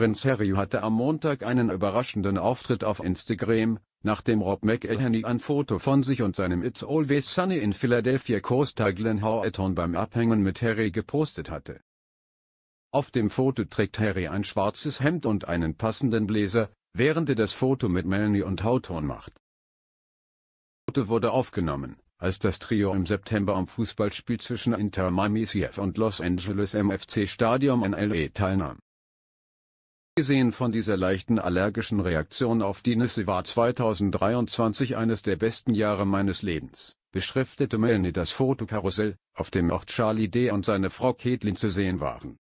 Prinz Harry hatte am Montag einen überraschenden Auftritt auf Instagram, nachdem Rob McElhenney ein Foto von sich und seinem It's Always Sunny in Philadelphia Coaster star Glenn Howerton beim Abhängen mit Harry gepostet hatte. Auf dem Foto trägt Harry ein schwarzes Hemd und einen passenden Bläser, während er das Foto mit Melanie und Hawthorne macht. Das Foto wurde aufgenommen, als das Trio im September am Fußballspiel zwischen Inter Miami CF und Los Angeles MFC Stadium in LA teilnahm. Abgesehen von dieser leichten allergischen Reaktion auf die Nüsse war 2023 eines der besten Jahre meines Lebens, beschriftete Melanie das Fotokarussell, auf dem auch Charlie Day und seine Frau Caitlin zu sehen waren.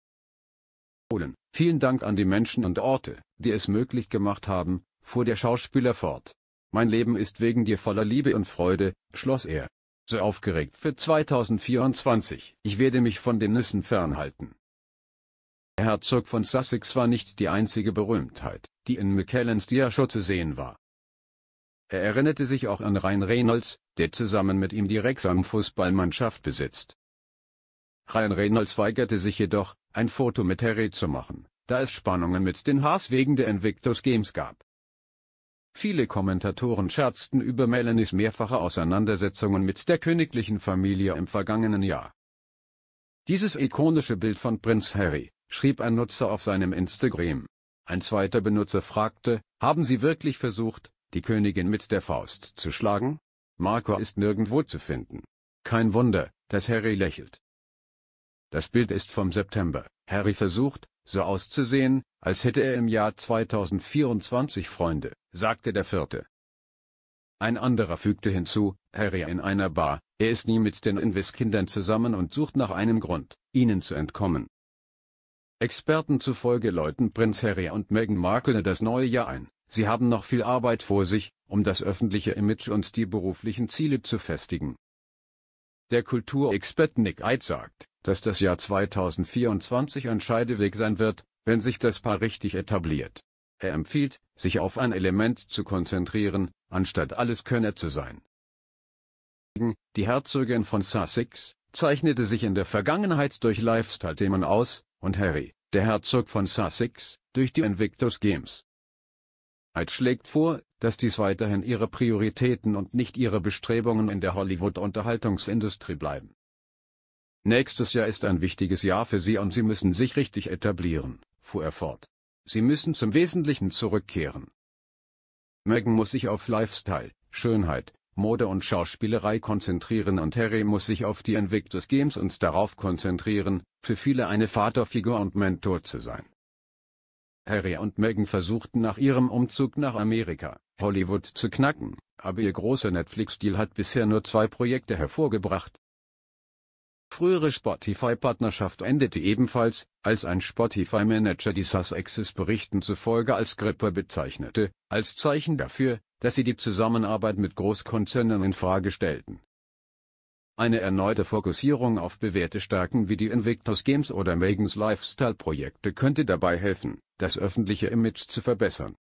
Vielen Dank an die Menschen und Orte, die es möglich gemacht haben, fuhr der Schauspieler fort. Mein Leben ist wegen dir voller Liebe und Freude, schloss er. So aufgeregt für 2024. Ich werde mich von den Nüssen fernhalten. Herzog von Sussex war nicht die einzige Berühmtheit, die in McKellens Diashow zu sehen war. Er erinnerte sich auch an Ryan Reynolds, der zusammen mit ihm die rexham fußballmannschaft besitzt. Ryan Reynolds weigerte sich jedoch, ein Foto mit Harry zu machen, da es Spannungen mit den Haas wegen der Invictus Games gab. Viele Kommentatoren scherzten über Melanies mehrfache Auseinandersetzungen mit der königlichen Familie im vergangenen Jahr. Dieses ikonische Bild von Prinz Harry, schrieb ein Nutzer auf seinem Instagram. Ein zweiter Benutzer fragte, haben Sie wirklich versucht, die Königin mit der Faust zu schlagen? Marco ist nirgendwo zu finden. Kein Wunder, dass Harry lächelt. Das Bild ist vom September. Harry versucht, so auszusehen, als hätte er im Jahr 2024 Freunde, sagte der vierte. Ein anderer fügte hinzu, Harry in einer Bar, er ist nie mit den Invis-Kindern zusammen und sucht nach einem Grund, ihnen zu entkommen. Experten zufolge läuten Prinz Harry und Meghan Markle das neue Jahr ein. Sie haben noch viel Arbeit vor sich, um das öffentliche Image und die beruflichen Ziele zu festigen. Der Kulturexpert Nick Eid sagt, dass das Jahr 2024 ein Scheideweg sein wird, wenn sich das Paar richtig etabliert. Er empfiehlt, sich auf ein Element zu konzentrieren, anstatt alles Könner zu sein. Die Herzogin von Sussex zeichnete sich in der Vergangenheit durch Lifestyle-Themen aus, und Harry, der Herzog von Sussex, durch die Invictus Games. Eid schlägt vor, dass dies weiterhin ihre Prioritäten und nicht ihre Bestrebungen in der Hollywood-Unterhaltungsindustrie bleiben. Nächstes Jahr ist ein wichtiges Jahr für sie und sie müssen sich richtig etablieren, fuhr er fort. Sie müssen zum Wesentlichen zurückkehren. Megan muss sich auf Lifestyle, Schönheit, Mode und Schauspielerei konzentrieren und Harry muss sich auf die Invictus Games und darauf konzentrieren, für viele eine Vaterfigur und Mentor zu sein. Harry und Meghan versuchten nach ihrem Umzug nach Amerika, Hollywood zu knacken, aber ihr großer Netflix-Deal hat bisher nur zwei Projekte hervorgebracht. Frühere Spotify-Partnerschaft endete ebenfalls, als ein Spotify-Manager die Sussexes Berichten zufolge als Gripper bezeichnete, als Zeichen dafür, dass sie die Zusammenarbeit mit Großkonzernen in Frage stellten. Eine erneute Fokussierung auf bewährte Stärken wie die Invictus Games oder Megans Lifestyle-Projekte könnte dabei helfen, das öffentliche Image zu verbessern.